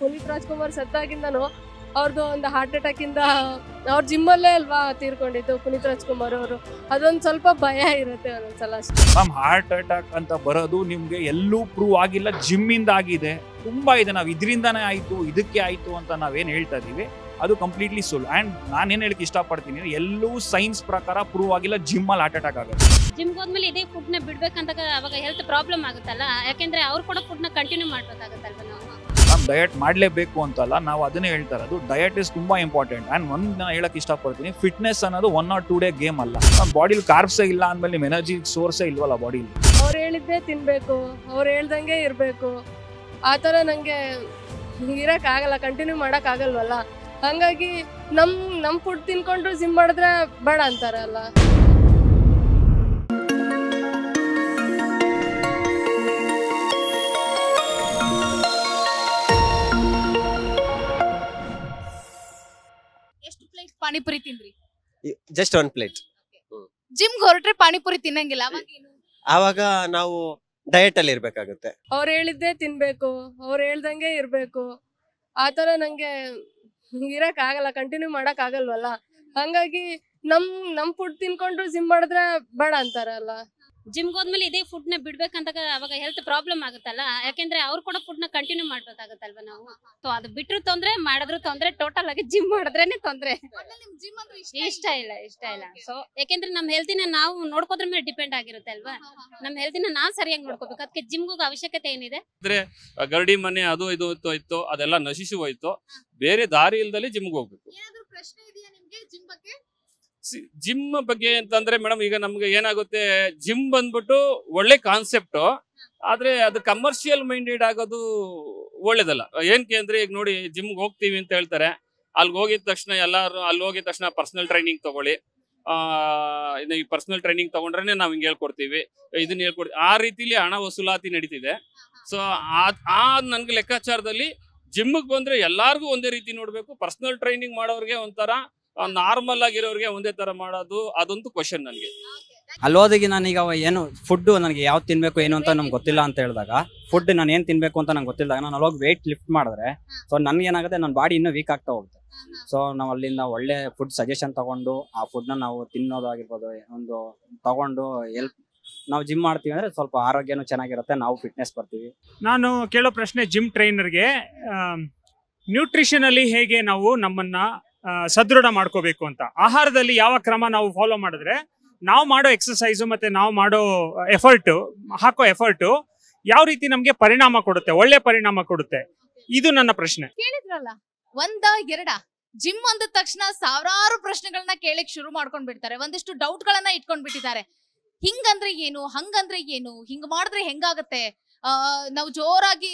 ಪುನೀತ್ ರಾಜ್ಕುಮಾರ್ ಸತ್ತಾಗಿಂದನೂ ಅವ್ರದ್ದು ಒಂದು heart attack ಇಂದ ಅವ್ರ ಜಿಮ್ಮಲ್ಲೇ ಅಲ್ವಾ ತೀರ್ಕೊಂಡಿದ್ದು ಪುನೀತ್ ರಾಜ್ಕುಮಾರ್ ಅವರು ಅದೊಂದು ಸ್ವಲ್ಪ ಭಯ ಇರುತ್ತೆ ಒಂದೊಂದ್ಸಲ ಅಷ್ಟೇ ಹಾರ್ಟ್ ಅಟ್ಯಾಕ್ ಅಂತ ಬರೋದು ನಿಮಗೆ ಎಲ್ಲೂ ಪ್ರೂವ್ ಆಗಿಲ್ಲ ಜಿಮ್ ಇಂದ ಆಗಿದೆ ತುಂಬಾ ಇದೆ ನಾವು ಇದರಿಂದಾನೇ ಆಯ್ತು ಇದಕ್ಕೆ ಆಯ್ತು ಅಂತ ನಾವೇನು ಹೇಳ್ತಾ ಇದೀವಿ ಅದು ಕಂಪ್ಲೀಟ್ಲಿ ಸುಳ್ಳು ಆ್ಯಂಡ್ ನಾನೇನು ಹೇಳಕ್ಕೆ ಇಷ್ಟಪಡ್ತೀನಿ ಎಲ್ಲೂ ಸೈನ್ಸ್ ಪ್ರಕಾರ ಪ್ರೂವ್ ಆಗಿಲ್ಲ ಜಿಮ್ಮಲ್ಲಿ ಹಾರ್ಟ್ ಅಟ್ಯಾಕ್ ಆಗುತ್ತೆ ಜಿಮ್ಗೆ ಹೋದ್ಮೇಲೆ ಇದೇ ಫುಡ್ನ ಬಿಡ್ಬೇಕಂತ ಅವಾಗ ಹೆಲ್ತ್ ಪ್ರಾಬ್ಲಮ್ ಆಗುತ್ತಲ್ಲ ಯಾಕೆಂದ್ರೆ ಅವ್ರು ಕೂಡ ಫುಡ್ನ ಕಂಟಿನ್ಯೂ ಮಾಡ್ಬೇಕಾಗುತ್ತಲ್ವ ಡಯಟ್ ಮಾಡಲೇಬೇಕು ಅಂತಲ್ಲ ನಾವು ಅದನ್ನೇ ಹೇಳ್ತಾ ಇರೋದು ಡಯಟ್ ಇಸ್ ತುಂಬಾ ಇಂಪಾರ್ಟೆಂಟ್ ಆ್ಯಂಡ್ ಒಂದು ನಾನು ಹೇಳಕ್ಕೆ ಇಷ್ಟಪಡ್ತೀನಿ ಫಿಟ್ನೆಸ್ ಅನ್ನೋದು one or two day game ಅಲ್ಲ ನಮ್ಮ ಬಾಡಿಲಿ ಕಾರ್ಬ್ಸೇ ಇಲ್ಲ ಅಂದ್ಮೇಲೆ ನಿಮ್ಮ ಎನರ್ಜಿ ಸೋರ್ಸೇ ಇಲ್ವಲ್ಲ ಬಾಡಿಲಿ ಅವ್ರು ಹೇಳಿದ್ದೇ ತಿನ್ಬೇಕು ಅವ್ರು ಹೇಳ್ದಂಗೆ ಇರಬೇಕು ಆ ಥರ ನನಗೆ ಇರೋಕ್ಕಾಗಲ್ಲ ಕಂಟಿನ್ಯೂ ಮಾಡೋಕ್ಕಾಗಲ್ವಲ್ಲ ಹಾಗಾಗಿ ನಮ್ಮ ನಮ್ಮ ಫುಡ್ ತಿನ್ಕೊಂಡ್ರು ಜಿಮ್ ಮಾಡಿದ್ರೆ ಬೇಡ ಅಂತಾರಲ್ಲ ಪಾನಿಪುರಿ ತಿನ್ರಿ ಜಸ್ಟ್ ಒನ್ ಪ್ಲೇಟ್ ಜಿಮ್ ಹೊರಟ್ರೆ ಪಾನಿಪುರಿ ತಿನ್ನಂಗಿಲ್ಲ ಅವಾಗ ನಾವು ಡಯಟ್ ಅಲ್ಲಿ ಇರ್ಬೇಕಾಗುತ್ತೆ ಅವ್ರು ಹೇಳಿದ್ದೇ ತಿನ್ಬೇಕು ಅವ್ರು ಹೇಳ್ದಂಗೆ ಇರ್ಬೇಕು ಆತರ ನಂಗೆ ಇರಕ್ ಆಗಲ್ಲ ಕಂಟಿನ್ಯೂ ಮಾಡಕ್ ಆಗಲ್ವಲ್ಲ ಹಂಗಾಗಿ ನಮ್ ನಮ್ ಫುಡ್ ತಿನ್ಕೊಂಡ್ರು ಜಿಮ್ ಮಾಡಿದ್ರೆ ಬೇಡ ಅಂತಾರಲ್ಲ ಜಿಮ್ಗೆ ಹೋದ್ಮೇಲೆ ಇದೇ ಫುಡ್ನ ಬಿಡ್ಬೇಕಂದಾಗ ಅವಾಗ ಹೆಲ್ತ್ ಪ್ರಾಬ್ಲಮ್ ಆಗುತ್ತಲ್ಲ ಯಾಕೆಂದ್ರೆ ಅವ್ರು ಕೂಡ ನ ಕಂಟಿನ್ಯೂ ಮಾಡ್ಬೇಕಾಗತ್ತಲ್ವ ನಾವು ಸೊ ಅದು ಬಿಟ್ರು ತೊಂದ್ರೆ ಮಾಡಿದ್ರು ತೊಂದ್ರೆ ಟೋಟಲ್ ಆಗಿ ಜಿಮ್ ಮಾಡಿದ್ರೇನೆ ತೊಂದ್ರೆ ಇಷ್ಟ ಇಲ್ಲ ಇಷ್ಟ ಇಲ್ಲ ಸೊ ಯಾಕೆಂದ್ರೆ ನಮ್ಮ ಹೆಲ್ತಿನ ನಾವು ನೋಡ್ಕೋದ್ರ ಮೇಲೆ ಡಿಪೆಂಡ್ ಆಗಿರುತ್ತೆ ಅಲ್ವಾ ನಮ್ಮ ಹೆಲ್ತಿನ ನಾವು ಸರಿಯಾಗಿ ನೋಡ್ಕೋಬೇಕು ಅದಕ್ಕೆ ಜಿಮ್ ಜಿಮ್ಗೂ ಅವಶ್ಯಕತೆ ಏನಿದೆ ಅಂದ್ರೆ ಗರಡಿ ಮನೆ ಅದು ಇದು ಇತ್ತು ಅದೆಲ್ಲ ನಶಿಸಿ ಹೋಯ್ತು ಬೇರೆ ದಾರಿ ಇಲ್ದಲ್ಲಿ ಜಿಮ್ಗೆ ಹೋಗ್ಬೇಕು ಪ್ರಶ್ನೆ ಜಿಮ್ ಬಗ್ಗೆ ಅಂತಂದ್ರೆ ಮೇಡಮ್ ಈಗ ನಮ್ಗೆ ಏನಾಗುತ್ತೆ ಜಿಮ್ ಬಂದ್ಬಿಟ್ಟು ಒಳ್ಳೆ ಕಾನ್ಸೆಪ್ಟ್ ಆದ್ರೆ ಅದು ಕಮರ್ಷಿಯಲ್ ಮೈಂಡೆಡ್ ಆಗೋದು ಒಳ್ಳೇದಲ್ಲ ಏನಕ್ಕೆ ಅಂದ್ರೆ ಈಗ ನೋಡಿ ಜಿಮ್ಗೆ ಹೋಗ್ತೀವಿ ಅಂತ ಹೇಳ್ತಾರೆ ಅಲ್ಲಿ ಹೋಗಿದ ತಕ್ಷಣ ಎಲ್ಲಾರು ಅಲ್ಲಿ ಹೋಗಿದ ತಕ್ಷಣ ಪರ್ಸನಲ್ ಟ್ರೈನಿಂಗ್ ತಗೊಳ್ಳಿ ಆ ಈ ಪರ್ಸನಲ್ ಟ್ರೈನಿಂಗ್ ತಗೊಂಡ್ರೆ ನಾವು ಹಿಂಗೆ ಹೇಳ್ಕೊಡ್ತೀವಿ ಇದನ್ನ ಹೇಳ್ಕೊಡ್ತೀವಿ ಆ ರೀತಿಲಿ ಹಣ ವಸೂಲಾತಿ ನಡೀತಿದೆ ಸೊ ಆ ನನ್ಗೆ ಲೆಕ್ಕಾಚಾರದಲ್ಲಿ ಜಿಮ್ಗೆ ಬಂದ್ರೆ ಎಲ್ಲಾರ್ಗು ಒಂದೇ ರೀತಿ ನೋಡ್ಬೇಕು ಪರ್ಸನಲ್ ಟ್ರೈನಿಂಗ್ ಮಾಡೋರಿಗೆ ಒಂಥರ ನಾರ್ಮಲ್ ಆಗಿರೋರಿಗೆ ಒಂದೇ ತರ ಮಾಡೋದು ಅದೊಂದು ಕ್ವಶನ್ ನನಗೆ ಅಲ್ಲೋದಿಗೆ ನಾನೀಗ ಏನು ಫುಡ್ ನನಗೆ ಯಾವ್ದು ತಿನ್ಬೇಕು ಏನು ಅಂತ ನಮ್ಗೆ ಗೊತ್ತಿಲ್ಲ ಅಂತ ಹೇಳಿದಾಗ ಫುಡ್ ನಾನು ಏನ್ ತಿನ್ಬೇಕು ಅಂತ ನಂಗೆ ಗೊತ್ತಿಲ್ಲದಾಗ ನಾನು ಅಲ್ಲೋಗಿ ವೆಯ್ಟ್ ಲಿಫ್ಟ್ ಮಾಡಿದ್ರೆ ಸೊ ನನ್ಗೆ ಏನಾಗುತ್ತೆ ನನ್ನ ಬಾಡಿ ಇನ್ನೂ ವೀಕ್ ಆಗ್ತಾ ಹೋಗುತ್ತೆ ಸೊ ನಾವು ಅಲ್ಲಿಂದ ಒಳ್ಳೆ ಫುಡ್ ಸಜೆಷನ್ ತಗೊಂಡು ಆ ಫುಡ್ನ ನಾವು ತಿನ್ನೋದಾಗಿರ್ಬೋದು ಒಂದು ತಗೊಂಡು ಎಲ್ಪ್ ನಾವು ಜಿಮ್ ಮಾಡ್ತೀವಿ ಅಂದ್ರೆ ಸ್ವಲ್ಪ ಆರೋಗ್ಯನೂ ಚೆನ್ನಾಗಿರುತ್ತೆ ನಾವು ಫಿಟ್ನೆಸ್ ಬರ್ತೀವಿ ನಾನು ಕೇಳೋ ಪ್ರಶ್ನೆ ಜಿಮ್ ಟ್ರೈನರ್ಗೆ ಅಲ್ಲಿ ಹೇಗೆ ನಾವು ನಮ್ಮನ್ನ ಸದೃಢ ಮಾಡ್ಕೋಬೇಕು ಅಂತ ಆಹಾರದಲ್ಲಿ ಯಾವ ಕ್ರಮ ನಾವು ಫಾಲೋ ಮಾಡಿದ್ರೆ ನಾವು ಮಾಡೋ ಎಕ್ಸಸೈಸು ಮತ್ತೆ ನಾವು ಮಾಡೋ ಎಫರ್ಟು ಹಾಕೋ ಎಫರ್ಟು ಯಾವ ರೀತಿ ನಮ್ಗೆ ಪರಿಣಾಮ ಕೊಡುತ್ತೆ ಒಳ್ಳೆ ಪರಿಣಾಮ ಕೊಡುತ್ತೆ ಇದು ನನ್ನ ಪ್ರಶ್ನೆ ಕೇಳಿದ್ರಲ್ಲ ಒಂದ ಎರಡ ಜಿಮ್ ಅಂದ ತಕ್ಷಣ ಸಾವಿರಾರು ಪ್ರಶ್ನೆಗಳನ್ನ ಕೇಳಕ್ ಶುರು ಮಾಡ್ಕೊಂಡ್ ಬಿಡ್ತಾರೆ ಒಂದಿಷ್ಟು ಡೌಟ್ ಗಳನ್ನ ಇಟ್ಕೊಂಡ್ ಬಿಟ್ಟಿದ್ದಾರೆ ಹಿಂಗಂದ್ರೆ ಏನು ಹಂಗಂದ್ರೆ ಏನು ಹಿಂಗ್ ಮಾಡಿದ್ರೆ ಹೆಂಗಾಗತ್ತೆ ನಾವು ಜೋರಾಗಿ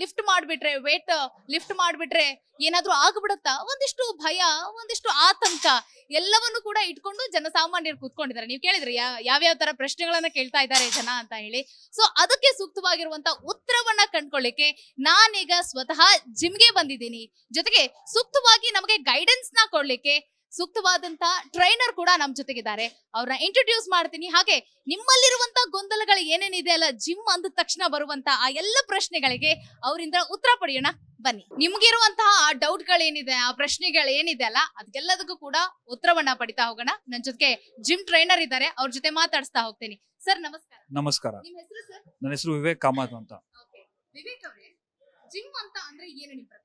ಲಿಫ್ಟ್ ಮಾಡಿಬಿಟ್ರೆ ವೇಟ್ ಲಿಫ್ಟ್ ಮಾಡಿಬಿಟ್ರೆ ಏನಾದ್ರೂ ಆಗ್ಬಿಡುತ್ತಾ ಒಂದಿಷ್ಟು ಭಯ ಒಂದಿಷ್ಟು ಆತಂಕ ಎಲ್ಲವನ್ನು ಕೂಡ ಇಟ್ಕೊಂಡು ಜನಸಾಮಾನ್ಯರು ಕೂತ್ಕೊಂಡಿದ್ದಾರೆ ನೀವು ಕೇಳಿದ್ರೆ ಯಾವ್ಯಾವ ತರ ಪ್ರಶ್ನೆಗಳನ್ನ ಕೇಳ್ತಾ ಇದ್ದಾರೆ ಜನ ಅಂತ ಹೇಳಿ ಸೊ ಅದಕ್ಕೆ ಸೂಕ್ತವಾಗಿರುವಂತ ಉತ್ತರವನ್ನ ಕಂಡ್ಕೊಳ್ಳಿಕ್ಕೆ ನಾನೀಗ ಸ್ವತಃ ಜಿಮ್ಗೆ ಬಂದಿದ್ದೀನಿ ಜೊತೆಗೆ ಸೂಕ್ತವಾಗಿ ನಮಗೆ ಗೈಡೆನ್ಸ್ ನ ಕೊಡ್ಲಿಕ್ಕೆ ಸೂಕ್ತವಾದಂತ ಟ್ರೈನರ್ ಕೂಡ ನಮ್ ಜೊತೆಗಿದ್ದಾರೆ ಅವ್ರನ್ನ ಇಂಟ್ರೊಡ್ಯೂಸ್ ಮಾಡ್ತೀನಿ ಹಾಗೆ ನಿಮ್ಮಲ್ಲಿರುವಂತ ಗೊಂದಲಗಳು ಏನೇನಿದೆ ಅಲ್ಲ ಜಿಮ್ ಅಂದ ತಕ್ಷಣ ಬರುವಂತ ಆ ಎಲ್ಲ ಪ್ರಶ್ನೆಗಳಿಗೆ ಅವರಿಂದ ಉತ್ತರ ಪಡೆಯೋಣ ಬನ್ನಿ ನಿಮ್ಗಿರುವಂತಹ ಆ ಡೌಟ್ ಗಳೇನಿದೆ ಆ ಏನಿದೆ ಅಲ್ಲ ಅದಕ್ಕೆಲ್ಲದಕ್ಕೂ ಕೂಡ ಉತ್ತರವನ್ನ ಪಡಿತಾ ಹೋಗೋಣ ನನ್ ಜೊತೆಗೆ ಜಿಮ್ ಟ್ರೈನರ್ ಇದ್ದಾರೆ ಅವ್ರ ಜೊತೆ ಮಾತಾಡಿಸ್ತಾ ಹೋಗ್ತೀನಿ ಸರ್ ನಮಸ್ಕಾರ ನಮಸ್ಕಾರ ನಿಮ್ ಹೆಸರು ಸರ್ ನನ್ನ ಹೆಸರು ವಿವೇಕ್ ಕಾಮತ್ ಅಂತ ವಿವೇಕ್ ಜಿಮ್ ಅಂತ ಅಂದ್ರೆ ಏನು ನಿಮ್ ಪ್ರಕಾರ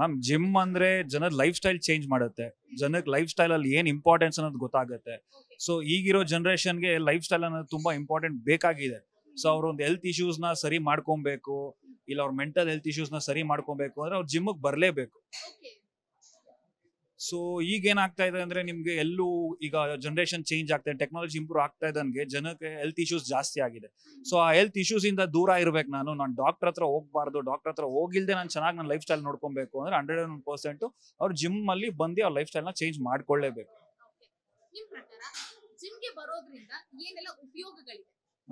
ಮ್ಯಾಮ್ ಜಿಮ್ ಅಂದ್ರೆ ಜನರ ಲೈಫ್ ಸ್ಟೈಲ್ ಚೇಂಜ್ ಮಾಡುತ್ತೆ ಜನಕ್ಕೆ ಲೈಫ್ ಸ್ಟೈಲ್ ಅಲ್ಲಿ ಏನ್ ಇಂಪಾರ್ಟೆನ್ಸ್ ಅನ್ನೋದು ಗೊತ್ತಾಗುತ್ತೆ ಸೊ ಈಗಿರೋ ಜನ್ರೇಷನ್ಗೆ ಲೈಫ್ ಸ್ಟೈಲ್ ಅನ್ನೋದು ತುಂಬಾ ಇಂಪಾರ್ಟೆಂಟ್ ಬೇಕಾಗಿದೆ ಸೊ ಅವ್ರ ಒಂದು ಹೆಲ್ತ್ ಇಶ್ಯೂಸ್ ನ ಸರಿ ಮಾಡ್ಕೊಬೇಕು ಇಲ್ಲ ಅವ್ರ ಮೆಂಟಲ್ ಹೆಲ್ತ್ ಇಶ್ಯೂಸ್ ನ ಸರಿ ಮಾಡ್ಕೊಬೇಕು ಅಂದ್ರೆ ಅವ್ರು ಜಿಮ್ಗೆ ಬರಲೇಬೇಕು ಸೊ ಈಗ ಏನಾಗ್ತಾ ಇದೆ ಅಂದ್ರೆ ನಿಮ್ಗೆ ಎಲ್ಲೂ ಈಗ ಜನರೇಷನ್ ಚೇಂಜ್ ಆಗ್ತಾ ಇದೆ ಟೆಕ್ನಾಲಜಿ ಇಂಪ್ರೂವ್ ಆಗ್ತಾ ಇದ್ದಂಗೆ ಜನಕ್ಕೆ ಹೆಲ್ತ್ ಇಶ್ಯೂಸ್ ಜಾಸ್ತಿ ಆಗಿದೆ ಸೊ ಆ ಹೆಲ್ತ್ ಇಶ್ಯೂಸ್ ಇಂದ ದೂರ ಇರ್ಬೇಕು ನಾನು ನಾನು ಡಾಕ್ಟರ್ ಹತ್ರ ಹೋಗ್ಬಾರ್ದು ಡಾಕ್ಟರ್ ಹತ್ರ ಹೋಗಿಲ್ದೆ ನಾನು ಚೆನ್ನಾಗಿ ನನ್ನ ಲೈಫ್ ಸ್ಟೈಲ್ ನೋಡ್ಕೊಬೇಕು ಅಂದ್ರೆ ಹಂಡ್ರೆಡ್ ಅಂಡ್ ಪರ್ಸೆಂಟ್ ಅವ್ರು ಜಿಮ್ ಅಲ್ಲಿ ಬಂದು ಅವ್ರ ಲೈಫ್ ಸ್ಟೈಲ್ ನ ಚೇಂಜ್ ಮಾಡ್ಕೊಳ್ಳೇಬೇಕು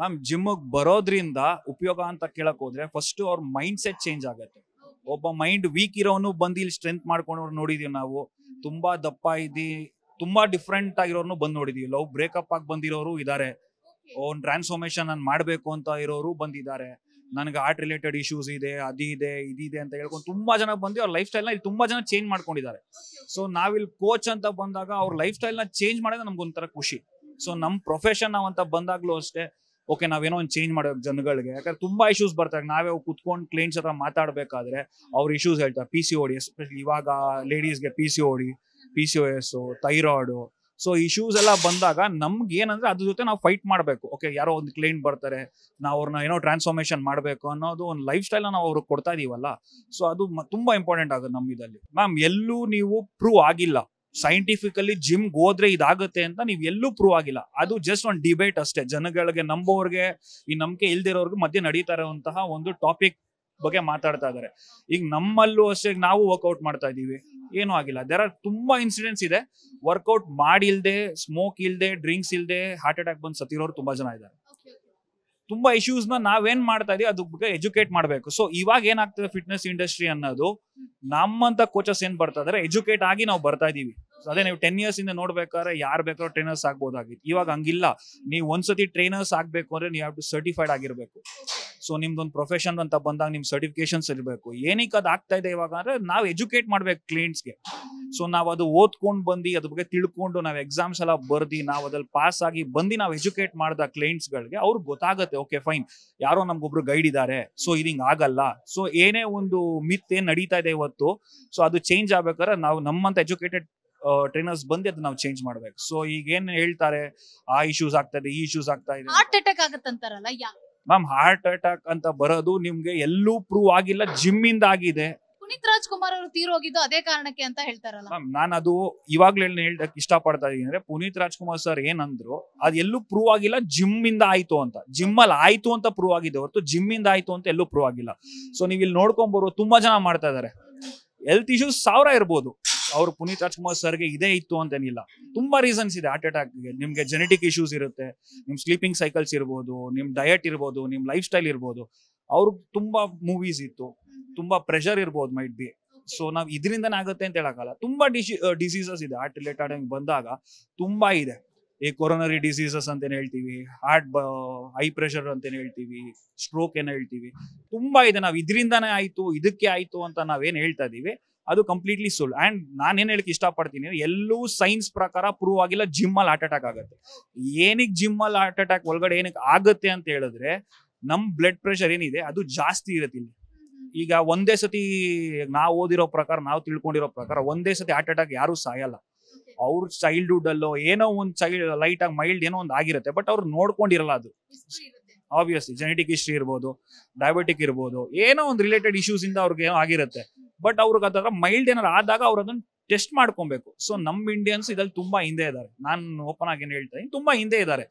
ಮ್ಯಾಮ್ ಜಿಮ್ ಬರೋದ್ರಿಂದ ಉಪಯೋಗ ಅಂತ ಕೇಳಕ್ ಹೋದ್ರೆ ಫಸ್ಟ್ ಅವ್ರ ಮೈಂಡ್ ಸೆಟ್ ಚೇಂಜ್ ಆಗುತ್ತೆ ಒಬ್ಬ ಮೈಂಡ್ ವೀಕ್ ಇರೋನು ಬಂದು ಇಲ್ಲಿ ಸ್ಟ್ರೆಂತ್ ಮಾಡ್ಕೊಂಡವ್ರು ನೋಡಿದೀವಿ ನಾವು ತುಂಬಾ ದಪ್ಪ ಇದ್ದಿ ತುಂಬಾ ಡಿಫ್ರೆಂಟ್ ಆಗಿರೋರ್ನು ಬಂದ್ ನೋಡಿದೀವಿ ಲವ್ ಬ್ರೇಕಪ್ ಆಗಿ ಬಂದಿರೋರು ಇದಾರೆ ಒಂದು ಟ್ರಾನ್ಸ್ಫಾರ್ಮೇಶನ್ ನಾನು ಮಾಡಬೇಕು ಅಂತ ಇರೋರು ಬಂದಿದ್ದಾರೆ ನನಗೆ ಆರ್ಟ್ ರಿಲೇಟೆಡ್ ಇಶ್ಯೂಸ್ ಇದೆ ಅದಿದೆ ಇದಿದೆ ಅಂತ ಹೇಳ್ಕೊಂಡು ತುಂಬಾ ಜನ ಬಂದು ಅವ್ರ ಲೈಫ್ ಸ್ಟೈಲ್ ಇಲ್ಲಿ ತುಂಬಾ ಜನ ಚೇಂಜ್ ಮಾಡ್ಕೊಂಡಿದ್ದಾರೆ ಸೊ ನಾವಿಲ್ಲಿ ಕೋಚ್ ಅಂತ ಬಂದಾಗ ಅವ್ರ ಲೈಫ್ ಸ್ಟೈಲ್ನ ಚೇಂಜ್ ಮಾಡಿದ್ರೆ ನಮ್ಗೊಂಥರ ಖುಷಿ ಸೊ ನಮ್ಮ ಪ್ರೊಫೆಷನ್ ಅಂತ ಬಂದಾಗ್ಲೂ ಅಷ್ಟೇ ಓಕೆ ನಾವೇನೋ ಒಂದು ಚೇಂಜ್ ಮಾಡ್ಬೇಕು ಜನಗಳಿಗೆ ಯಾಕಂದ್ರೆ ತುಂಬಾ ಇಶ್ಯೂಸ್ ಬರ್ತಾರೆ ನಾವೇ ಕುತ್ಕೊಂಡು ಕ್ಲೈಂಟ್ಸ್ ಹತ್ರ ಮಾತಾಡಬೇಕಾದ್ರೆ ಅವ್ರ ಇಶ್ಯೂಸ್ ಹೇಳ್ತಾರೆ ಪಿ ಸಿ ಓಡಿ ಎಸ್ಪೆಷಲಿ ಇವಾಗ ಲೇಡೀಸ್ಗೆ P C O D P C O S thyroid so issues ಎಲ್ಲ ಬಂದಾಗ ನಮ್ಗೆ ಏನಂದ್ರೆ ಅದ್ರ ಜೊತೆ ನಾವು ಫೈಟ್ ಮಾಡಬೇಕು ಓಕೆ ಯಾರೋ ಒಂದು ಕ್ಲೈಂಟ್ ಬರ್ತಾರೆ ನಾವು ಅವ್ರನ್ನ ಏನೋ ಟ್ರಾನ್ಸ್ಫಾರ್ಮೇಶನ್ ಮಾಡಬೇಕು ಅನ್ನೋದು ಒಂದು ಲೈಫ್ ಸ್ಟೈಲ್ ನಾವು ಅವ್ರಿಗೆ ಕೊಡ್ತಾ ಇದೀವಲ್ಲ ಸೊ ಅದು ತುಂಬಾ ಇಂಪಾರ್ಟೆಂಟ್ ಆಗುತ್ತೆ ನಮ್ಮ ಇದರಲ್ಲಿ ಮ್ಯಾಮ್ ಎಲ್ಲೂ ನೀವು ಪ್ರೂವ್ ಆಗಿಲ್ಲ ಸೈಂಟಿಫಿಕಲಿ ಜಿಮ್ಗೆ ಹೋದ್ರೆ ಇದಾಗುತ್ತೆ ಅಂತ ನೀವು ಎಲ್ಲೂ ಪ್ರೂವ್ ಆಗಿಲ್ಲ ಅದು ಜಸ್ಟ್ ಒಂದು ಡಿಬೇಟ್ ಅಷ್ಟೇ ಜನಗಳಿಗೆ ನಂಬೋರ್ಗೆ ಈ ನಂಬಿಕೆ ಇಲ್ದಿರೋರ್ಗೆ ಮಧ್ಯೆ ನಡೀತಾ ಇರುವಂತಹ ಒಂದು ಟಾಪಿಕ್ ಬಗ್ಗೆ ಮಾತಾಡ್ತಾ ಇದ್ದಾರೆ ಈಗ ನಮ್ಮಲ್ಲೂ ಅಷ್ಟೇ ನಾವು ವರ್ಕೌಟ್ ಮಾಡ್ತಾ ಇದೀವಿ ಏನು ಆಗಿಲ್ಲ ದೇರ್ ಆರ್ ತುಂಬಾ ಇನ್ಸಿಡೆಂಟ್ಸ್ ಇದೆ ವರ್ಕೌಟ್ ಮಾಡಿಲ್ದೆ ಸ್ಮೋಕ್ ಇಲ್ದೆ ಡ್ರಿಂಕ್ಸ್ ಇಲ್ದೆ ಹಾರ್ಟ್ ಅಟ್ಯಾಕ್ ಬಂದು ಸತ್ತಿರೋರು ತುಂಬಾ ಜನ ಇದ್ದಾರೆ ತುಂಬಾ ಇಶ್ಯೂಸ್ ನ ನಾವೇನ್ ಮಾಡ್ತಾ ಇದೀವಿ ಅದ್ರ ಬಗ್ಗೆ ಎಜುಕೇಟ್ ಮಾಡಬೇಕು ಸೊ ಇವಾಗ ಏನಾಗ್ತದೆ ಫಿಟ್ನೆಸ್ ಇಂಡಸ್ಟ್ರಿ ಅನ್ನೋದು ನಮ್ಮಂತ ಕೋಚಸ್ ಏನ್ ಬರ್ತಾ ಇದಾರೆ ಎಜುಕೇಟ್ ಆಗಿ ನಾವು ಬರ್ತಾ ಇದೀವಿ ಅದೇ ನೀವು ಟೆನ್ ಇಯರ್ಸ್ ಇಂದ ನೋಡ್ಬೇಕಾದ್ರೆ ಯಾರು ಬೇಕಾದ್ರೂ ಟ್ರೈನರ್ಸ್ ಆಗ್ಬೋದಾಗಿತ್ತು ಇವಾಗ ಹಂಗಿಲ್ಲ ನೀವು ಒಂದ್ಸತಿ ಟ್ರೈನರ್ಸ್ ಆಗ್ಬೇಕು ಅಂದ್ರೆ ನೀವು ಟು ಸರ್ಟಿಫೈಡ್ ಆಗಿರ್ಬೇಕು ಸೊ ನಿಮ್ದೊಂದು ಪ್ರೊಫೆಷನ್ ಅಂತ ಬಂದಾಗ ನಿಮ್ ಸರ್ಟಿಫಿಕೇಶನ್ಸ್ ಇರಬೇಕು ಏನಕ್ಕೆ ಅದು ಆಗ್ತಾ ಇದೆ ಇವಾಗ ಅಂದ್ರೆ ನಾವು ಎಜುಕೇಟ್ ಮಾಡ್ಬೇಕು ಕ್ಲೈಂಟ್ಸ್ಗೆ ಸೊ ನಾವು ಅದು ಓದ್ಕೊಂಡು ಬಂದು ಅದ್ರ ಬಗ್ಗೆ ತಿಳ್ಕೊಂಡು ನಾವು ಎಕ್ಸಾಮ್ಸ್ ಎಲ್ಲ ಬರ್ದಿ ನಾವು ಅದ್ರಲ್ಲಿ ಪಾಸ್ ಆಗಿ ಬಂದು ನಾವು ಎಜುಕೇಟ್ ಕ್ಲೈಂಟ್ಸ್ ಗಳಿಗೆ ಅವ್ರಿಗೆ ಗೊತ್ತಾಗುತ್ತೆ ಓಕೆ ಫೈನ್ ಯಾರೋ ನಮ್ಗೊಬ್ರು ಗೈಡ್ ಇದ್ದಾರೆ ಸೊ ಇದು ಆಗಲ್ಲ ಸೊ ಏನೇ ಒಂದು ಮಿತ್ ಏನ್ ನಡೀತಾ ಇದೆ ಇವತ್ತು ಸೊ ಅದು ಚೇಂಜ್ ಆಗ್ಬೇಕಾದ್ರೆ ನಾವು ನಮ್ಮಂತ ಎಜುಕೇಟೆಡ್ ಟ್ರೈನರ್ಸ್ ಬಂದು ಅದನ್ನ ನಾವು ಚೇಂಜ್ ಮಾಡ್ಬೇಕು ಸೊ ಈಗ ಏನ್ ಹೇಳ್ತಾರೆ ಆ ಇಶ್ಯೂಸ್ ಆಗ್ತಾ ಇದೆ ಈ ಇಶ್ಯೂಸ್ ಆಗ್ತಾ ಇದೆ ಹಾರ್ಟ್ ಅಟ್ಯಾಕ್ ಆಗತ್ತಂತಾರಲ್ಲ ಮ್ಯಾಮ್ ಹಾರ್ಟ್ ಅಟ್ಯಾಕ್ ಅಂತ ಬರೋದು ನಿಮ್ಗೆ ಎಲ್ಲೂ ಪ್ರೂವ್ ಆಗಿಲ್ಲ ಜಿಮ್ ಇಂದ ಆಗಿದೆ ಪುನೀತ್ ರಾಜ್ಕುಮಾರ್ ಅವರು ಹೋಗಿದ್ದು ಅದೇ ಕಾರಣಕ್ಕೆ ಅಂತ ಹೇಳ್ತಾರಲ್ಲ ಮ್ಯಾಮ್ ನಾನು ಅದು ಇವಾಗ್ಲೇ ಹೇಳಕ್ ಇಷ್ಟಪಡ್ತಾ ಇದ್ದೀನಿ ಅಂದ್ರೆ ಪುನೀತ್ ರಾಜ್ಕುಮಾರ್ ಸರ್ ಏನಂದ್ರು ಅದು ಎಲ್ಲೂ ಪ್ರೂವ್ ಆಗಿಲ್ಲ ಜಿಮ್ ಇಂದ ಆಯ್ತು ಅಂತ ಜಿಮ್ ಅಲ್ಲಿ ಆಯ್ತು ಅಂತ ಪ್ರೂವ್ ಆಗಿದೆ ಹೊರತು ಜಿಮ್ ಇಂದ ಆಯ್ತು ಅಂತ ಎಲ್ಲೂ ಪ್ರೂವ್ ಆಗಿಲ್ಲ ಸೊ ನೀವು ಇಲ್ಲಿ ನೋಡ್ಕೊಂಡ್ ಬರೋ ತುಂಬಾ ಜನ ಮಾಡ್ತಾ ಇದಾರೆ ಹೆಲ್ತ್ ಇಶ್ಯೂಸ್ ಸಾವಿರ ಇರ್ಬೋದು ಅವ್ರು ಪುನೀತ್ ರಾಜ್ಕುಮಾರ್ ಸರ್ಗೆ ಇದೇ ಇತ್ತು ಅಂತೇನಿಲ್ಲ ತುಂಬಾ ರೀಸನ್ಸ್ ಇದೆ ಹಾರ್ಟ್ ಅಟ್ಯಾಕ್ಗೆ ನಿಮ್ಗೆ ಜೆನೆಟಿಕ್ ಇಶ್ಯೂಸ್ ಇರುತ್ತೆ ನಿಮ್ ಸ್ಲೀಪಿಂಗ್ ಸೈಕಲ್ಸ್ ಇರ್ಬೋದು ನಿಮ್ ಡಯಟ್ ಇರ್ಬೋದು ನಿಮ್ ಲೈಫ್ ಸ್ಟೈಲ್ ಇರ್ಬೋದು ಅವ್ರಿಗೆ ತುಂಬಾ ಮೂವೀಸ್ ಇತ್ತು ತುಂಬಾ ಪ್ರೆಷರ್ ಇರ್ಬೋದು ಮೈಟ್ ಬಿ ಸೊ ನಾವು ಇದರಿಂದನೇ ಆಗುತ್ತೆ ಅಂತ ಹೇಳಕ್ಕಲ್ಲ ತುಂಬಾ ಡಿಸಿ ಡಿಸೀಸಸ್ ಇದೆ ಹಾರ್ಟ್ ರಿಲೇಟೆಡ್ ಬಂದಾಗ ತುಂಬಾ ಇದೆ ಈ ಕೊರೋನರಿ ಡಿಸೀಸಸ್ ಅಂತ ಹೇಳ್ತೀವಿ ಹಾರ್ಟ್ ಹೈ ಪ್ರೆಷರ್ ಅಂತ ಹೇಳ್ತೀವಿ ಸ್ಟ್ರೋಕ್ ಏನು ಹೇಳ್ತೀವಿ ತುಂಬಾ ಇದೆ ನಾವು ಇದರಿಂದಾನೇ ಆಯಿತು ಇದಕ್ಕೆ ಆಯಿತು ಅಂತ ನಾವೇನು ಹೇಳ್ತಾ ಇದೀವಿ ಅದು ಕಂಪ್ಲೀಟ್ಲಿ ಅಂಡ್ ಆ್ಯಂಡ್ ನಾನೇನು ಹೇಳಕ್ ಇಷ್ಟಪಡ್ತೀನಿ ಎಲ್ಲೂ ಸೈನ್ಸ್ ಪ್ರಕಾರ ಪ್ರೂವ್ ಆಗಿಲ್ಲ ಜಿಮ್ಮಲ್ಲಿ ಹಾರ್ಟ್ ಅಟ್ಯಾಕ್ ಆಗುತ್ತೆ ಏನಕ್ಕೆ ಜಿಮ್ಮಲ್ಲಿ ಹಾರ್ಟ್ ಅಟ್ಯಾಕ್ ಒಳಗಡೆ ಏನಕ್ಕೆ ಆಗುತ್ತೆ ಅಂತ ಹೇಳಿದ್ರೆ ನಮ್ಮ ಬ್ಲಡ್ ಪ್ರೆಷರ್ ಏನಿದೆ ಅದು ಜಾಸ್ತಿ ಇರುತ್ತೆ ಇಲ್ಲಿ ಈಗ ಒಂದೇ ಸತಿ ನಾವು ಓದಿರೋ ಪ್ರಕಾರ ನಾವು ತಿಳ್ಕೊಂಡಿರೋ ಪ್ರಕಾರ ಒಂದೇ ಸತಿ ಹಾರ್ಟ್ ಅಟ್ಯಾಕ್ ಯಾರು ಸಾಯಲ್ಲ ಅವ್ರ ಚೈಲ್ಡ್ಹುಡ್ ಅಲ್ಲೋ ಏನೋ ಒಂದು ಚೈಲ್ಡ್ ಲೈಟ್ ಆಗಿ ಮೈಲ್ಡ್ ಏನೋ ಒಂದು ಆಗಿರುತ್ತೆ ಬಟ್ ಅವ್ರು ನೋಡ್ಕೊಂಡಿರಲ್ಲ ಅದು ಆಬ್ವಿಯಸ್ಲಿ ಜೆನೆಟಿಕ್ ಹಿಸ್ಟ್ರಿ ಇರ್ಬೋದು ಡಯಾಬಿಟಿಕ್ ಇರ್ಬೋದು ಏನೋ ಒಂದು ರಿಲೇಟೆಡ್ ಇಶ್ಯೂಸ್ ಇಂದ ಅವ್ರಿಗೆ ಏನೋ ಆಗಿರುತ್ತೆ ಬಟ್ ಅವ್ರಿಗೆ ಅದರ ಮೈಲ್ಡ್ ಏನಾರು ಆದಾಗ ಅವ್ರು ಅದನ್ನ ಟೆಸ್ಟ್ ಮಾಡ್ಕೊಬೇಕು ಸೊ ನಮ್ಮ ಇಂಡಿಯನ್ಸ್ ಇದ್ರಲ್ಲಿ ತುಂಬಾ ಹಿಂದೆ ಇದ್ದಾರೆ ನಾನು ಓಪನ್ ಆಗಿ ಏನು ಹೇಳ್ತಾ ಇದ್ದೀನಿ ತುಂಬಾ ಹಿಂದೆ ಇದ್ದಾರೆ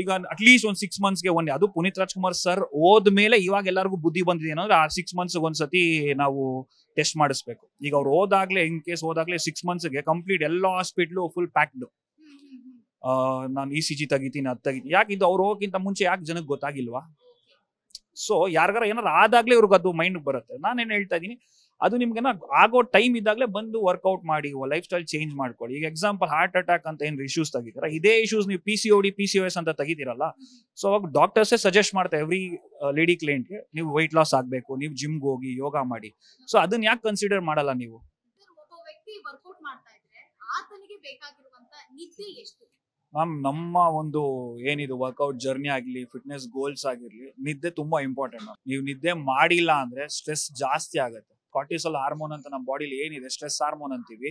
ಈಗ ಅಟ್ಲೀಸ್ಟ್ ಒಂದು ಸಿಕ್ಸ್ ಮಂತ್ಸ್ಗೆ ಒಂದು ಅದು ಪುನೀತ್ ರಾಜ್ಕುಮಾರ್ ಸರ್ ಹೋದ ಮೇಲೆ ಇವಾಗ ಎಲ್ಲರಿಗೂ ಬುದ್ಧಿ ಬಂದಿದೆ ಏನಂದ್ರೆ ಆ ಸಿಕ್ಸ್ ಮಂತ್ಸ್ ಒಂದ್ಸತಿ ನಾವು ಟೆಸ್ಟ್ ಮಾಡಿಸ್ಬೇಕು ಈಗ ಅವ್ರು ಹೋದಾಗ್ಲೇ ಇನ್ ಕೇಸ್ ಹೋದಾಗ್ಲೇ ಸಿಕ್ಸ್ ಮಂತ್ಸ್ಗೆ ಕಂಪ್ಲೀಟ್ ಎಲ್ಲ ಹಾಸ್ಪಿಟ್ಲು ಫುಲ್ ಪ್ಯಾಕ್ಡ್ ನಾನು ಇ ಸಿ ಜಿ ತೆಗಿತೀನಿ ಅದು ತೆಗಿತೀನಿ ಯಾಕೆ ಇದು ಅವ್ರು ಹೋಗಿಂತ ಮುಂಚೆ ಯಾಕೆ ಜನಕ್ಕೆ ಗೊತ್ತಾಗಿಲ್ವಾ ಸೊ ಯಾರಿಗಾರ ಏನಾರು ಆದಾಗ್ಲೇ ಇವ್ರಿಗೆ ಅದು ಮೈಂಡ್ ಬರುತ್ತೆ ನಾನೇನು ಹೇಳ್ತಾ ಇದೀನಿ ಅದು ನಿಮ್ಗೆ ಆಗೋ ಟೈಮ್ ಇದ್ದಾಗಲೇ ಬಂದು ವರ್ಕೌಟ್ ಮಾಡಿ ಲೈಫ್ ಸ್ಟೈಲ್ ಚೇಂಜ್ ಮಾಡ್ಕೊಳ್ಳಿ ಈಗ ಎಕ್ಸಾಂಪಲ್ ಹಾರ್ಟ್ ಅಟ್ಯಾಕ್ ಅಂತ ಏನು ಇಶ್ಯೂಸ್ ತೆಗಿತೀರ ಇದೇ ಇಶ್ಯೂಸ್ ನೀವು P C O D P C S ಅಂತ ತೆಗಿತೀರಲ್ಲ ಸೊ ಅವಾಗ ಡಾಕ್ಟರ್ಸೇ ಸಜೆಸ್ಟ್ ಮಾಡ್ತಾರೆ ಎವ್ರಿ ಲೇಡಿ ಕ್ಲೈಂಟ್ಗೆ ನೀವು ವೈಟ್ ಲಾಸ್ ಆಗಬೇಕು ನೀವು ಜಿಮ್ಗೆ ಹೋಗಿ ಯೋಗ ಮಾಡಿ ಸೊ ಅದನ್ನ ಯಾಕೆ ಕನ್ಸಿಡರ್ ಮಾಡಲ್ಲ ನೀವು ಒಬ್ಬ ವ್ಯಕ್ತಿ ವರ್ಕೌಟ್ ಮಾಡ್ತಾ ಇದ್ರೆ ಆತನಿಗೆ ಬೇಕಾಗಿರುವಂತ ಎಷ್ಟು ಮ್ಯಾಮ್ ನಮ್ಮ ಒಂದು ಏನಿದು ವರ್ಕೌಟ್ ಜರ್ನಿ ಆಗಲಿ ಫಿಟ್ನೆಸ್ ಗೋಲ್ಸ್ ಆಗಿರಲಿ ನಿದ್ದೆ ತುಂಬಾ ಇಂಪಾರ್ಟೆಂಟ್ ನೀವು ನಿದ್ದೆ ಮಾಡಿಲ್ಲ ಅಂದ್ರೆ ಸ್ಟ್ರೆಸ್ ಜಾಸ್ತಿ ಆಗುತ್ತೆ ಕಾರ್ಟಿಸಲ್ ಹಾರ್ಮೋನ್ ಅಂತ ನಮ್ಮ ಬಾಡಿಲಿ ಏನಿದೆ ಸ್ಟ್ರೆಸ್ ಹಾರ್ಮೋನ್ ಅಂತೀವಿ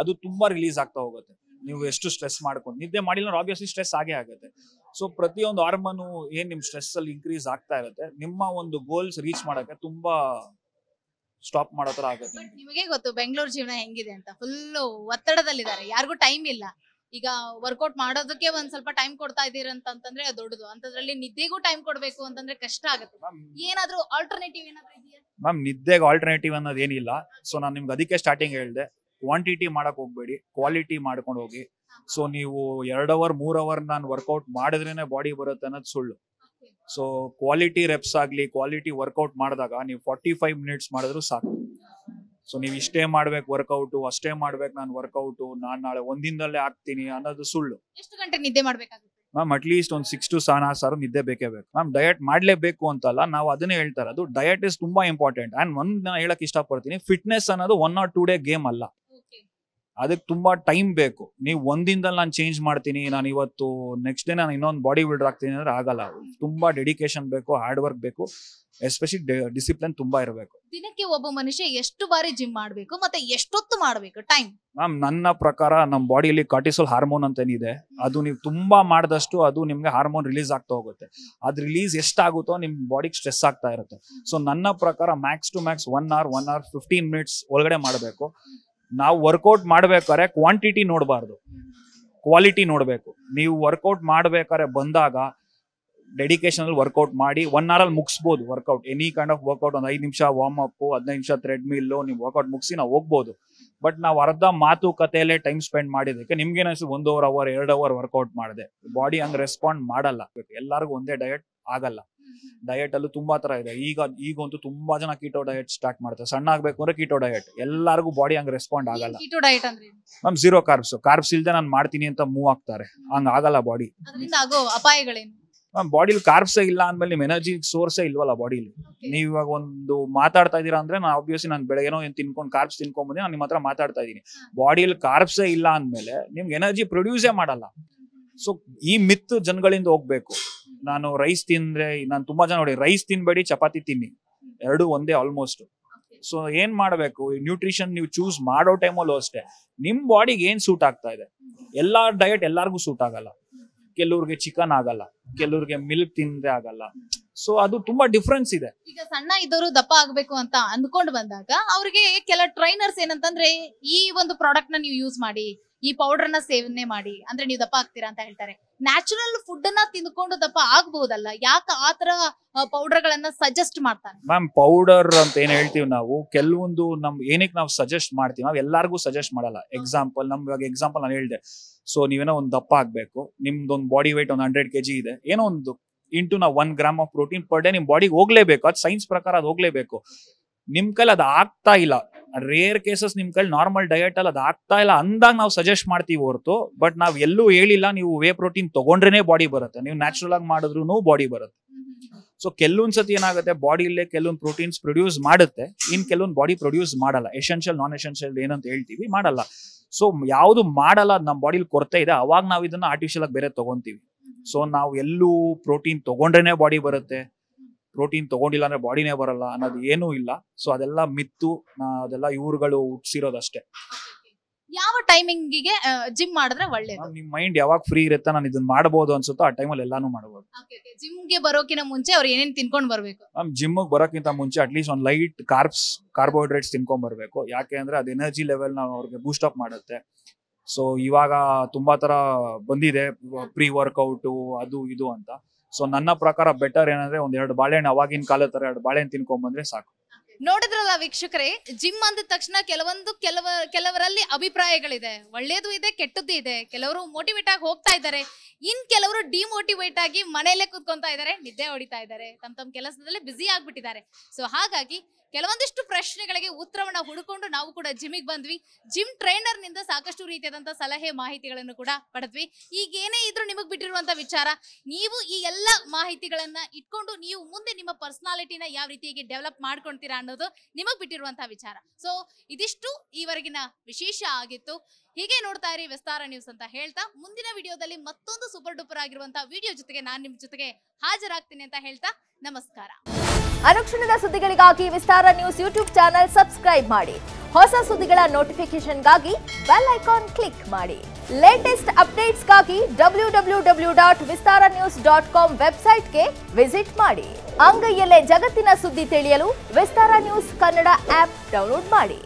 ಅದು ತುಂಬಾ ರಿಲೀಸ್ ಆಗ್ತಾ ಹೋಗುತ್ತೆ ನೀವು ಎಷ್ಟು ಸ್ಟ್ರೆಸ್ ಮಾಡ್ಕೊಂಡು ನಿದ್ದೆ ಮಾಡಿಲ್ಲ ಆಬ್ವಿಯಸ್ಲಿ ಸ್ಟ್ರೆಸ್ ಆಗೇ ಆಗುತ್ತೆ ಸೊ ಪ್ರತಿಯೊಂದು ಹಾರ್ಮೋನು ಏನ್ ನಿಮ್ ಸ್ಟ್ರೆಸ್ ಅಲ್ಲಿ ಇನ್ಕ್ರೀಸ್ ಆಗ್ತಾ ಇರುತ್ತೆ ನಿಮ್ಮ ಒಂದು ಗೋಲ್ಸ್ ರೀಚ್ ಮಾಡಕ್ಕೆ ತುಂಬಾ ಸ್ಟಾಪ್ ಮಾಡೋ ತರ ಆಗುತ್ತೆ ನಿಮಗೆ ಗೊತ್ತು ಬೆಂಗಳೂರು ಜೀವನ ಹೆಂಗಿದೆ ಅಂತ ಫುಲ್ ಒತ್ತಡದಲ್ಲಿದ್ದಾರೆ ಯಾರಿಗೂ ಟೈಮ್ ಇಲ್ಲ ಈಗ ವರ್ಕೌಟ್ ಮಾಡೋದಕ್ಕೆ ಒಂದ್ ಸ್ವಲ್ಪ ಟೈಮ್ ಕೊಡ್ತಾ ಇದೀರ ಅಂತಂದ್ರೆ ದೊಡ್ಡದು ಅಂತದ್ರಲ್ಲಿ ನಿದ್ದೆಗೂ ಟೈಮ್ ಕೊಡ್ಬೇಕು ಅಂತಂದ್ರೆ ಕಷ್ಟ ಆಗುತ್ತೆ ಏನಾದ್ರೂ ಆಲ್ಟರ್ನೇಟಿವ್ ಏನಾದ್ರೂ ಮ್ಯಾಮ್ ನಿದ್ದೆಗೆ ಆಲ್ಟರ್ನೇಟಿವ್ ಅನ್ನೋದು ಏನಿಲ್ಲ ಸೊ ನಾನು ನಿಮ್ಗೆ ಅದಕ್ಕೆ ಸ್ಟಾರ್ಟಿಂಗ್ ಹೇಳಿದೆ ಕ್ವಾಂಟಿಟಿ ಮಾಡಕ್ ಹೋಗ್ಬೇಡಿ ಕ್ವಾಲಿಟಿ ಮಾಡ್ಕೊಂಡು ಹೋಗಿ ಸೊ ನೀವು ಎರಡ್ ಅವರ್ ಮೂರ್ ಅವರ್ ನಾನು ವರ್ಕೌಟ್ ಮಾಡಿದ್ರೇನೆ ಬಾಡಿ ಬರುತ್ತೆ ಅನ್ನೋದು ಸುಳ್ಳು ಸೊ ಕ್ವಾಲಿಟಿ ರೆಪ್ಸ್ ಆಗಲಿ ಕ್ವಾಲಿಟಿ ವರ್ಕೌಟ್ ಮಾಡಿದಾಗ ನೀವು ಫಾರ್ಟಿ ಫೈವ್ ಮಿನಿಟ್ಸ್ ಮಾಡಿದ್ರು ಸಾಕು ಸೊ ನೀವು ಇಷ್ಟೇ ಮಾಡ್ಬೇಕು ವರ್ಕೌಟು ಅಷ್ಟೇ ಮಾಡ್ಬೇಕು ನಾನು ವರ್ಕೌಟು ನಾನು ನಾಳೆ ಒಂದಿನದಲ್ಲೇ ಆಗ್ತೀನಿ ಅನ್ನೋದು ಸುಳ್ಳು ಎಷ್ಟು ಗಂಟೆ ನಿದ್ದೆ ಮಾಡ್ಬೇಕಾಗುತ್ತೆ ಮ್ಯಾಮ್ ಅಟ್ಲೀಸ್ಟ್ ಒಂದು ಸಿಕ್ಸ್ ಟು ಸೆವೆನ್ ಆರ್ಸ್ ಆರು ನಿದ್ದೆ ಬೇಕೇ ಬೇಕು ಮ್ಯಾಮ್ ಡಯಟ್ ಮಾಡಲೇಬೇಕು ಅಂತಲ್ಲ ನಾವು ಅದನ್ನೇ ಹೇಳ್ತಾರೆ ಅದು ಡಯಟ್ ಇಸ್ ತುಂಬಾ ಇಂಪಾರ್ಟೆಂಟ್ ಆ್ಯಂಡ್ ಒಂದು ನಾನು ಹೇಳಕ್ ಇಷ್ಟಪಡ್ತೀನಿ ಫಿಟ್ನೆಸ್ ಅನ್ನೋದು one or two day game ಅಲ್ಲ ಅದಕ್ಕೆ ತುಂಬಾ ಟೈಮ್ ಬೇಕು ನೀವು ಒಂದಿನದಲ್ಲಿ ನಾನು ಚೇಂಜ್ ಮಾಡ್ತೀನಿ ನಾನು ಇವತ್ತು ನೆಕ್ಸ್ಟ್ ಡೇ ನಾನು ಇನ್ನೊಂದು ಬಾಡಿ ಬಿಲ್ಡರ್ ಆಗ್ತೀನಿ ಅಂದ್ರೆ ಆಗಲ್ಲ ತುಂಬಾ ಡೆಡಿಕೇಶನ್ ಬೇಕು ಹಾರ್ಡ್ ವರ್ಕ್ ಬೇಕು ಎಸ್ಪೆಷಲಿ ಡಿಸಿಪ್ಲಿನ್ ತುಂಬಾ ಇರಬೇಕು ದಿನಕ್ಕೆ ಒಬ್ಬ ಮನುಷ್ಯ ಎಷ್ಟು ಬಾರಿ ಜಿಮ್ ಮಾಡಬೇಕು ಮತ್ತೆ ಎಷ್ಟೊತ್ತು ಮಾಡಬೇಕು ಟೈಮ್ ಮ್ಯಾಮ್ ನನ್ನ ಪ್ರಕಾರ ನಮ್ಮ ಬಾಡಿಯಲ್ಲಿ ಕಾರ್ಟಿಸೋಲ್ ಹಾರ್ಮೋನ್ ಅಂತ ಏನಿದೆ ಅದು ನೀವು ತುಂಬಾ ಮಾಡಿದಷ್ಟು ಅದು ನಿಮಗೆ ಹಾರ್ಮೋನ್ ರಿಲೀಸ್ ಆಗ್ತಾ ಹೋಗುತ್ತೆ ಅದು ರಿಲೀಸ್ ಎಷ್ಟಾಗುತ್ತೋ ನಿಮ್ಮ ಬಾಡಿಗೆ ಸ್ಟ್ರೆಸ್ ಆಗ್ತಾ ಇರುತ್ತೆ ಸೊ ನನ್ನ ಪ್ರಕಾರ max to max one hour one hour fifteen minutes ಒಳಗಡೆ ಮಾಡಬೇಕು ನಾವು ವರ್ಕೌಟ್ ಮಾಡ್ಬೇಕಾದ್ರೆ ಕ್ವಾಂಟಿಟಿ ನೋಡಬಾರ್ದು ಕ್ವಾಲಿಟಿ ನೋಡಬೇಕು ನೀವು ವರ್ಕೌಟ್ ಮಾಡ್ಬೇಕಾದ್ರೆ ಬಂದಾಗ ಡೆಡಿಕೇಶನಲ್ಲಿ ವರ್ಕೌಟ್ ಮಾಡಿ ಒನ್ ಅಲ್ಲಿ ಮುಗಿಸ್ಬೋದು workout any kind of workout ಒಂದು ಐದು ನಿಮಿಷ ವಾರ್ಮ್ ಅಪ್ ಹದಿನೈದು ನಿಮಿಷ ಥ್ರೆಡ್ ಮಿಲ್ ನೀವು ವರ್ಕೌಟ್ ಮುಗಿಸಿ ನಾವು ಹೋಗ್ಬೋದು ಬಟ್ ನಾವು ಅರ್ಧ ಮಾತುಕತೆಯಲ್ಲೇ ಟೈಮ್ ಸ್ಪೆಂಡ್ ಮಾಡಿದ್ದಕ್ಕೆ ನಿಮ್ಗೆ ಏನಿಸ್ತು ಒಂದು ಅವರ್ ಅವರ್ ಎರಡು ಅವರ್ ವರ್ಕೌಟ್ ಮಾಡಿದೆ ಬಾಡಿ ಹಂಗೆ ರೆಸ್ಪಾಂಡ್ ಮಾಡಲ್ಲ ಎಲ್ಲರಿಗೂ ಒಂದೇ ಡಯಟ್ ಆಗಲ್ಲ ಡಯಟ್ ಅಲ್ಲೂ ತುಂಬಾ ತರ ಇದೆ ಈಗ ಈಗಂತೂ ತುಂಬಾ ಜನ ಕೀಟೋ ಡಯಟ್ ಸ್ಟಾರ್ಟ್ ಮಾಡ್ತಾರೆ ಸಣ್ಣ ಆಗ್ಬೇಕು ಅಂದ್ರೆ ಕೀಟೋ ಡಯಟ್ ಎಲ್ಲರಿಗೂ ಬಾಡಿ ಹಂಗೆ ರೆಸ್ಪಾಂಡ್ ಆಗಲ್ಲ ಮ್ಯಾಮ್ ಜೀರೋ ಕಾರ್ಬ್ಸ್ ಕಾರ್ಬ್ಸ್ ಇಲ್ದೆ ನಾನು ಮಾಡ್ತೀನಿ ಅಂತ ಮೂವ್ ಆಗ್ತಾರೆ ಹಂಗ ಆಗಲ್ಲ ಬಾಡಿ ಮ್ಯಾಮ್ ಬಾಡಿಲಿ ಕಾರ್ಬ್ಸ್ ಇಲ್ಲ ಅಂದ್ಮೇಲೆ ನಿಮ್ ಎನರ್ಜಿ ಸೋರ್ಸೇ ಇಲ್ವಲ್ಲ ಬಾಡಿಲಿ ನೀವು ಇವಾಗ ಒಂದು ಮಾತಾಡ್ತಾ ಇದೀರಾ ಅಂದ್ರೆ ನಾನು ಆಬ್ವಿಯಸ್ಲಿ ನಾನು ಬೆಳಗ್ಗೆನೋ ಏನ್ ತಿನ್ಕೊಂಡು ಕಾರ್ಬ್ಸ್ ತಿನ್ಕೊಂಡ್ ನಾನು ನಿಮ್ಮ ಹತ್ರ ಮಾತಾಡ್ತಾ ಇದೀನಿ ಬಾಡಿಲಿ ಕಾರ್ಬ್ಸೇ ಇಲ್ಲ ಅಂದ್ಮೇಲೆ ನಿಮ್ಗೆ ಎನರ್ಜಿ ಪ್ರೊಡ್ಯೂಸೇ ಮಾಡಲ್ಲ ಸೊ ಈ ಮಿತ್ ಜನಗಳಿಂದ ಹೋಗ್ಬೇಕು ನಾನು ರೈಸ್ ತಿಂದ್ರೆ ನಾನು ತುಂಬಾ ಜನ ನೋಡಿ ರೈಸ್ ತಿನ್ಬೇಡಿ ಚಪಾತಿ ತಿನ್ನಿ ಎರಡು ಒಂದೇ ಆಲ್ಮೋಸ್ಟ್ ಸೊ ಏನ್ ಮಾಡಬೇಕು ನ್ಯೂಟ್ರಿಷನ್ ನೀವು ಚೂಸ್ ಮಾಡೋ ಟೈಮಲ್ಲೂ ಅಷ್ಟೇ ನಿಮ್ ಬಾಡಿಗೆ ಏನ್ ಸೂಟ್ ಆಗ್ತಾ ಇದೆ ಎಲ್ಲಾ ಡಯಟ್ ಎಲ್ಲಾರ್ಗು ಸೂಟ್ ಆಗಲ್ಲ ಕೆಲವ್ರಿಗೆ ಚಿಕನ್ ಆಗಲ್ಲ ಕೆಲವ್ರಿಗೆ ಮಿಲ್ಕ್ ತಿಂದ್ರೆ ಆಗಲ್ಲ ಸೊ ಅದು ತುಂಬಾ ಡಿಫ್ರೆನ್ಸ್ ಇದೆ ಈಗ ಸಣ್ಣ ಇದ್ದವರು ದಪ್ಪ ಆಗ್ಬೇಕು ಅಂತ ಅಂದ್ಕೊಂಡು ಬಂದಾಗ ಅವ್ರಿಗೆ ಕೆಲ ಟ್ರೈನರ್ಸ್ ಏನಂತಂದ್ರೆ ಈ ಒಂದು ಪ್ರಾಡಕ್ಟ್ ನ ನೀವು ಯೂಸ್ ಮಾಡಿ ಈ ಪೌಡರ್ ನ ಸೇವನೆ ಮಾಡಿ ಅಂದ್ರೆ ನೀವು ದಪ್ಪ ಆಗ್ತೀರಾ ಅಂತ ಹೇಳ್ತಾರೆ ನ್ಯಾಚುರಲ್ ಫುಡ್ ಅನ್ನ ತಿಂದ್ಕೊಂಡು ದಪ್ಪ ಆಗ್ಬಹುದಲ್ಲ ಯಾಕೆ ಆ ತರ ಪೌಡರ್ ಗಳನ್ನ ಸಜೆಸ್ಟ್ ಮಾಡ್ತಾರೆ ಮ್ಯಾಮ್ ಪೌಡರ್ ಅಂತ ಏನ್ ಹೇಳ್ತೀವಿ ನಾವು ಕೆಲವೊಂದು ನಮ್ ಏನಕ್ಕೆ ನಾವು ಸಜೆಸ್ಟ್ ಮಾಡ್ತೀವಿ ನಾವು ಎಲ್ಲಾರ್ಗೂ ಸಜೆಸ್ಟ್ ಮಾಡಲ್ಲ ಎಕ್ಸಾಂಪಲ್ ನಮ್ ಇವಾಗ ಎಕ್ಸಾಂಪಲ್ ನಾನು ಹೇಳ್ದೆ ಸೊ ನೀವೇನೋ ಒಂದು ದಪ್ಪ ಆಗ್ಬೇಕು ನಿಮ್ದೊಂದು ಬಾಡಿ ವೇಟ್ ಒಂದು ಹಂಡ್ರೆಡ್ ಕೆಜಿ ಇದೆ ಏನೋ ಒಂದು ಇಂಟು ನಾವು one gram of protein per day ನಿಮ್ ಬಾಡಿಗೆ ಹೋಗ್ಲೇಬೇಕು ಅದು ಸೈನ್ಸ್ ಪ್ರಕಾರ ಅದು ಹೋಗ್ಲೇಬೇಕು ನಿಮ್ ಕೈಲಿ ಅದು ಆಗ್ತಾ ಇಲ್ಲ ರೇರ್ ಕೇಸಸ್ ನಿಮ್ ಕೈಲಿ ನಾರ್ಮಲ್ ಡಯಟ್ ಅಲ್ಲಿ ಅದು ಆಗ್ತಾ ಇಲ್ಲ ಅಂದಾಗ ನಾವು ಸಜೆಸ್ಟ್ ಮಾಡ್ತೀವಿ ಹೊರತು ಬಟ್ ನಾವ್ ಎಲ್ಲೂ ಹೇಳಿಲ್ಲ ನೀವು ವೇ ಪ್ರೋಟೀನ್ ತಗೊಂಡ್ರೇನೆ ಬಾಡಿ ಬರುತ್ತೆ ನೀವು ನ್ಯಾಚುರಲ್ ಆಗಿ ಮಾಡಿದ್ರು ಬಾಡಿ ಬರುತ್ತೆ ಸೊ ಕೆಲವೊಂದ್ ಸತಿ ಏನಾಗುತ್ತೆ ಇಲ್ಲೇ ಕೆಲವೊಂದು ಪ್ರೋಟೀನ್ಸ್ ಪ್ರೊಡ್ಯೂಸ್ ಮಾಡುತ್ತೆ ಇನ್ ಕೆಲವೊಂದು ಬಾಡಿ ಪ್ರೊಡ್ಯೂಸ್ ಮಾಡಲ್ಲ ಎಸೆನ್ಷಿಯಲ್ ನಾನ್ ಎಸೆನ್ಷಿಯಲ್ ಏನಂತ ಹೇಳ್ತೀವಿ ಮಾಡಲ್ಲ ಸೊ ಯಾವುದು ಮಾಡಲ್ಲ ನಮ್ಮ ಬಾಡಿಲಿ ಕೊರತೆ ಇದೆ ಅವಾಗ ನಾವು ಇದನ್ನ ಆರ್ಟಿಫಿಷಿಯಲ್ ಆಗಿ ಬೇರೆ ತಗೊಂತೀವಿ ಸೊ ನಾವು ಎಲ್ಲೂ ಪ್ರೋಟೀನ್ ತಗೊಂಡ್ರೇನೆ ಬಾಡಿ ಬರುತ್ತೆ ಪ್ರೋಟೀನ್ ತಗೊಂಡಿಲ್ಲ ಅಂದ್ರೆ ಬಾಡಿನೇ ಬರಲ್ಲ ಅನ್ನೋದು ಏನೂ ಇಲ್ಲ ಸೊ ಅದೆಲ್ಲ ಮಿತ್ತು ಅದೆಲ್ಲ ಇವ್ರುಗಳು ಹುಟ್ಸಿರೋದಷ್ಟೇ ಯಾವ ಟೈಮಿಂಗ್ ಗೆ ಜಿಮ್ ಮಾಡಿದ್ರೆ ಒಳ್ಳೇದು ನಿಮ್ ಮೈಂಡ್ ಯಾವಾಗ ಫ್ರೀ ಇರುತ್ತೆ ನಾನು ಇದನ್ನ ಮಾಡಬಹುದು ಅನ್ಸುತ್ತೋ ಆ ಟೈಮಲ್ಲಿ ಎಲ್ಲಾನು ಮಾಡಬಹುದು ಗೆ ಬರೋಕಿನ ಮುಂಚೆ ಅವ್ರು ಏನೇನು ತಿನ್ಕೊಂಡ್ ಬರ್ಬೇಕು ನಮ್ ಜಿಮ್ ಬರೋಕ್ಕಿಂತ ಮುಂಚೆ ಅಟ್ಲೀಸ್ಟ್ ಒಂದ್ ಲೈಟ್ ಕಾರ್ಬ್ಸ್ ಕಾರ್ಬೋಹೈಡ್ರೇಟ್ಸ್ ತಿನ್ಕೊಂಡ್ ಬರಬೇಕು ಯಾಕೆ ಅಂದ್ರೆ ಅದು ಎನರ್ಜಿ ಲೆವೆಲ್ ನ ಅವ್ರಿಗೆ ಬೂಸ್ಟ್ ಅಪ್ ಮಾಡುತ್ತೆ ಸೊ ಇವಾಗ ತುಂಬಾ ತರ ಬಂದಿದೆ ಪ್ರೀ ವರ್ಕೌಟ್ ಅದು ಇದು ಅಂತ ಸೊ ನನ್ನ ಪ್ರಕಾರ ಬೆಟರ್ ಏನಂದ್ರೆ ಒಂದ್ ಎರಡು ಬಾಳೆಹಣ್ಣು ಅವಾಗಿನ ಕಾಲದ ತರ ಎರಡು ಬಾಳೆಹಣ್ಣು ಬಂದ್ರೆ ಸಾಕು ನೋಡಿದ್ರಲ್ಲ ವೀಕ್ಷಕರೇ ಜಿಮ್ ಅಂದ ತಕ್ಷಣ ಕೆಲವೊಂದು ಕೆಲವ ಕೆಲವರಲ್ಲಿ ಅಭಿಪ್ರಾಯಗಳಿದೆ ಒಳ್ಳೇದು ಇದೆ ಕೆಟ್ಟದ್ದು ಇದೆ ಕೆಲವರು ಮೋಟಿವೇಟ್ ಆಗಿ ಹೋಗ್ತಾ ಇದ್ದಾರೆ ಇನ್ ಕೆಲವರು ಡಿಮೋಟಿವೇಟ್ ಆಗಿ ಮನೆಯಲ್ಲೇ ಕೂತ್ಕೊಂತಾ ಇದ್ದಾರೆ ನಿದ್ದೆ ಹೊಡಿತಾ ಇದ್ದಾರೆ ತಮ್ಮ ತಮ್ಮ ಕೆಲಸದಲ್ಲಿ ಬ್ಯುಸಿ ಆಗ್ಬಿಟ್ಟಿದ್ದಾರೆ ಸೊ ಹಾಗಾಗಿ ಕೆಲವೊಂದಿಷ್ಟು ಪ್ರಶ್ನೆಗಳಿಗೆ ಉತ್ತರವನ್ನ ಹುಡುಕೊಂಡು ನಾವು ಕೂಡ ಜಿಮ್ಗೆ ಬಂದ್ವಿ ಜಿಮ್ ಟ್ರೈನರ್ ನಿಂದ ಸಾಕಷ್ಟು ರೀತಿಯಾದಂತಹ ಸಲಹೆ ಮಾಹಿತಿಗಳನ್ನು ಕೂಡ ಪಡೆದ್ವಿ ಈಗ ಏನೇ ಇದ್ರು ನಿಮಗ್ ಬಿಟ್ಟಿರುವಂತ ವಿಚಾರ ನೀವು ಈ ಎಲ್ಲ ಮಾಹಿತಿಗಳನ್ನ ಇಟ್ಕೊಂಡು ನೀವು ಮುಂದೆ ನಿಮ್ಮ ಪರ್ಸನಾಲಿಟಿನ ಯಾವ ರೀತಿಯಾಗಿ ಡೆವಲಪ್ ಮಾಡ್ಕೊಂತೀರಾ ಅನ್ನೋದು ನಿಮಗ್ ಬಿಟ್ಟಿರುವಂತಹ ವಿಚಾರ ಸೊ ಇದಿಷ್ಟು ಈವರೆಗಿನ ವಿಶೇಷ ಆಗಿತ್ತು ಹೀಗೆ ನೋಡ್ತಾ ಇರಿ ವಿಸ್ತಾರ ನ್ಯೂಸ್ ಅಂತ ಹೇಳ್ತಾ ಮುಂದಿನ ವಿಡಿಯೋದಲ್ಲಿ ಮತ್ತೊಂದು ಸೂಪರ್ ಡೂಪರ್ ಆಗಿರುವಂತಹ ವಿಡಿಯೋ ಜೊತೆಗೆ ನಾನು ನಿಮ್ ಜೊತೆಗೆ ಹಾಜರಾಗ್ತೀನಿ ಅಂತ ಹೇಳ್ತಾ ನಮಸ್ಕಾರ ಅನುಕ್ಷಣದ ಸುದ್ದಿಗಳಿಗಾಗಿ Vistara news YouTube channel subscribe ಮಾಡಿ ಹೊಸ ಸುದ್ದಿಗಳ ನೋಟಿಫಿಕೇಶನ್ಗಾಗಿ ಬೆಲ್ ಐಕಾನ್ ಕ್ಲಿಕ್ ಮಾಡಿ ಲೇಟೆಸ್ಟ್ ಅಪ್ಡೇಟ್ಸ್ಗಾಗಿ W W W dot Vistara news dot com ವೆಬ್ಸೈಟ್ಗೆ ವಿಸಿಟ್ ಮಾಡಿ ಅಂಗೈಯಲ್ಲೇ ಜಗತ್ತಿನ ಸುದ್ದಿ ತಿಳಿಯಲು Vistara news Kannada app download ಮಾಡಿ